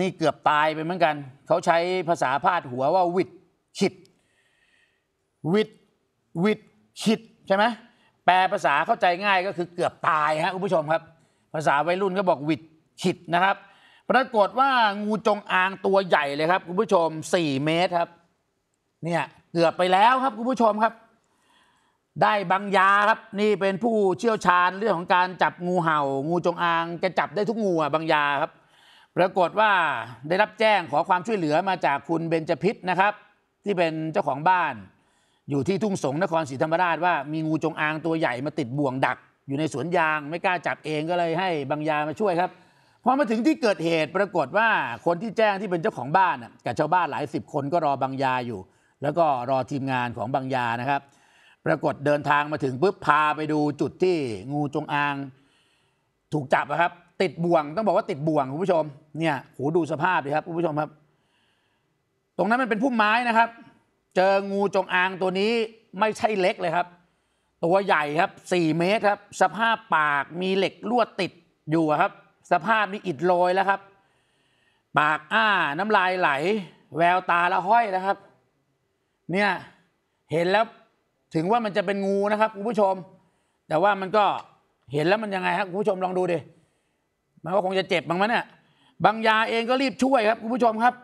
นี่เกือบตายไปเหมือนกัน เขาใช้ภาษาพาดหัวว่าวิดขิดวิดวิดขิดใช่ไหมแปลภาษาเข้าใจง่ายก็คือเกือบตายฮะคุณผู้ชมครับ ภาษาวัยรุ่นก็บอกวิดขิดนะครับ ปรากฏว่างูจงอางตัวใหญ่เลยครับคุณผู้ชม 4 เมตรครับเนี่ยเกือบไปแล้วครับคุณผู้ชมครับ ได้บางยาครับ นี่เป็นผู้เชี่ยวชาญเรื่องของการจับงูเห่างูจงอางจะจับได้ทุกงูอ่ะบางยาครับปรากฏว่าได้รับแจ้งขอ ความช่วยเหลือมาจากคุณ เบญจพิษนะครับ ที่เป็นเจ้าของบ้าน อยู่ที่ทุ่งสงนครศรีธรรมราช ว่ามีงูจงอางตัวใหญ่มาติดบ่วงดัก อยู่ในสวนยาง ไม่กล้าจับเองก็เลยให้บางยามาช่วยครับพอมาถึงที่เกิดเหตุ ปรากฏว่าคนที่แจ้งที่เป็นเจ้าของบ้านกับชาวบ้านหลายสิบคนก็รอบางยา อยู่ แล้วก็รอทีมงานของบางยานะครับ ปรากฏเดินทางมาถึงปุ๊บพาไปดูจุดที่งูจงอางถูกจับนะครับติดบ่วงต้องบอกว่าติดบ่วงคุณผู้ชมเนี่ยหูดูสภาพดีครับคุณผู้ชมครับ ตรงนั้นมันเป็นพุ่มไม้นะครับ เจองูจงอางตัวนี้ไม่ใช่เล็กเลยครับ ตัวใหญ่ครับ 4 เมตรครับ สภาพปากมีเหล็กลวดติดอยู่ครับ สภาพนี่อิดโรยแล้วครับปากอ้าน้ำลายไหล แววตาละห้อยนะครับเนี่ยเห็นแล้วถึงว่ามันจะเป็นงูนะครับ คุณผู้ชม แต่ว่ามันก็เห็นแล้วมันยังไงครับคุณผู้ชมลองดูดิมันก็คงจะเจ็บบางมั้เนี่ยบางยาเองก็รีบช่วยครับคุณผู้ชมครับ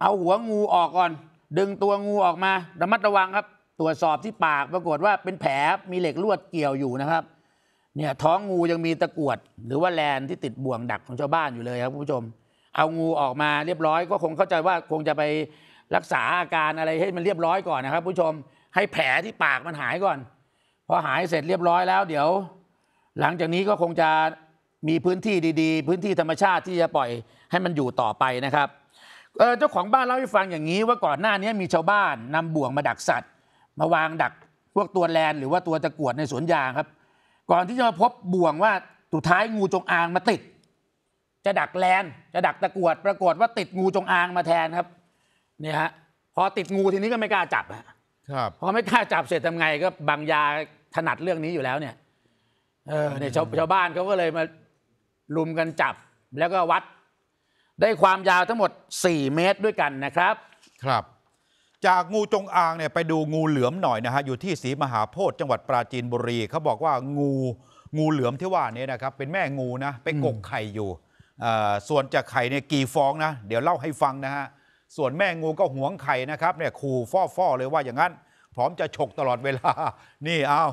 เอาหัวงูออกก่อน ดึงตัวงูออกมา ระมัดระวังครับ ตรวจสอบที่ปาก ปรากฏว่าเป็นแผล มีเหล็กลวดเกี่ยวอยู่นะครับ เนี่ยท้องงูยังมีตะกวด หรือว่าแลนที่ติดบ่วงดักของชาวบ้านอยู่เลยครับคุณผู้ชม เอางูออกมาเรียบร้อยก็คงเข้าใจว่าคงจะไปรักษาอาการอะไรให้มันเรียบร้อยก่อนนะครับผู้ชม ให้แผลที่ปากมันหายก่อน พอหายเสร็จเรียบร้อยแล้ว เดี๋ยว หลังจากนี้ก็คงจะมีพื้นที่ดี ๆ พื้นที่ธรรมชาติที่จะปล่อยให้มันอยู่ต่อไปนะครับ เจ้าของบ้านเล่าให้ฟังอย่างนี้ว่าก่อนหน้านี้มีชาวบ้านนำบ่วงมาดักสัตว์ มาวางดักพวกตัวแลนหรือว่าตัวตะกวดในสวนยางครับ ก่อนที่จะมาพบบ่วงว่าสุดท้ายงูจงอางมาติด จะดักแลนจะดักตะกวดปรากฏว่าติดงูจงอางมาแทนครับ เนี่ยฮะพอติดงูทีนี้ก็ไม่กล้าจับครับพอไม่กล้าจับเสร็จทำไงก็บางยาถนัดเรื่องนี้อยู่แล้วเนี่ย เออเนี่ยชาวชาวบ้านเขาก็เลยมาลุมกันจับแล้วก็วัด ได้ความยาวทั้งหมด 4 เมตรด้วยกันนะครับครับ จากงูจงอางเนี่ยไปดูงูเหลือมหน่อยนะฮะอยู่ที่ศรีมหาโพธิ์จังหวัดปราจีนบุรีเขาบอกว่างูงูเหลือมที่ว่านี้นะครับ เป็นแม่งูนะไปกกไข่อยู่ส่วนจะไข่เนี่ยกี่ฟองนะ เดี๋ยวเล่าให้ฟังนะฮะส่วนแม่งูก็หวงไข่นะครับเนี่ยขู่ฟ่อๆเลยว่าอย่างนั้น พร้อมจะฉกตลอดเวลานี่เอา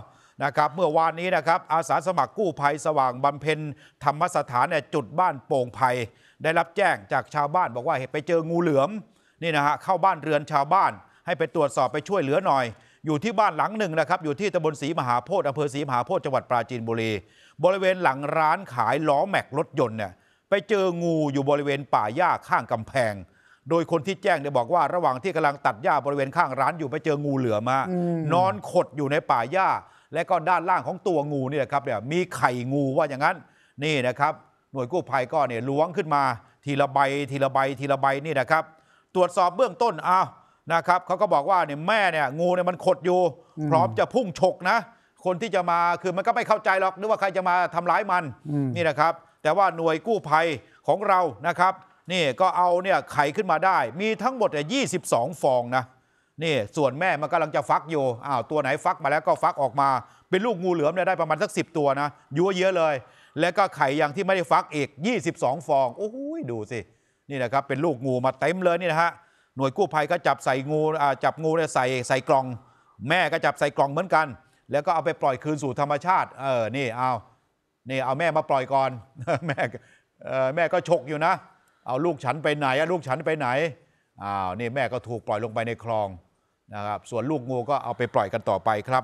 นะครับเมื่อวานนี้นะครับอาสาสมัครกู้ภัยสว่างบำเพ็ญธรรมสถานจุดบ้านโป่งไผ่ได้รับแจ้งจากชาวบ้านบอกว่าเห็นไปเจองูเหลือมนี่นะฮะเข้าบ้านเรือนชาวบ้านให้ไปตรวจสอบไปช่วยเหลือหน่อย อยู่ที่บ้านหลังหนึ่งนะครับอยู่ที่ตำบลศรีมหาโพธิ์อำเภอศรีมหาโพธิ์จังหวัดปราจีนบุรีบริเวณหลังร้านขายล้อแม็กรถยนต์เนี่ยไปเจองูอยู่บริเวณป่าหญ้าข้างกำแพง โดยคนที่แจ้งเนี่ยบอกว่าระหว่างที่กำลังตัดหญ้าบริเวณข้างร้านอยู่ไปเจองูเหลือมานอนขดอยู่ในป่าหญ้าและก็ด้านล่างของตัวงูนี่แหละครับเนี่ยมีไข่งูว่าอย่างนั้น นี่นะครับหน่วยกู้ภัยก็เนี่ยล้วงขึ้นมาทีละใบทีละใบทีละใบนี่นะครับ ตรวจสอบเบื้องต้นอ้าวนะครับเขาก็บอกว่าเนี่ยแม่เนี่ยงูเนี่ยมันขดอยู่ พร้อมจะพุ่งฉกนะ คนที่จะมาคือมันก็ไม่เข้าใจหรอก นึกว่าใครจะมาทำร้ายมันนี่นะครับ แต่ว่าหน่วยกู้ภัยของเรานะครับ นี่ก็เอาเนี่ยไข่ขึ้นมาได้มีทั้งหมดเนี่ยองฟองนะนี่ส่วนแม่มันกำลังจะฟักอยู่ อ้าวตัวไหนฟักมาแล้วก็ฟักออกมา เป็นลูกงูเหลือมเนี่ยได้ประมาณสักสิตัวนะยั่วเยอะเลย แล้วก็ไข่อย่างที่ไม่ได้ฟักอีก 22 ฟอง โอ้ยดูสินี่นะครับเป็นลูกงูมาเต็มเลยนี่นะฮะหน่วยกู้ภัยก็จับใส่งูจับงูเนี่ยใส่ใส่กล่อง แม่ก็จับใส่กล่องเหมือนกัน แล้วก็เอาไปปล่อยคืนสู่ธรรมชาติ เออนี่เอานี่เอาแม่มาปล่อยก่อนแม่แม่ก็ฉกอยู่นะ เอาลูกฉันไปไหนลูกฉันไปไหนอ้าวนี่แม่ก็ถูกปล่อยลงไปในคลองนะครับ ส่วนลูกงูก็เอาไปปล่อยกันต่อไปครับ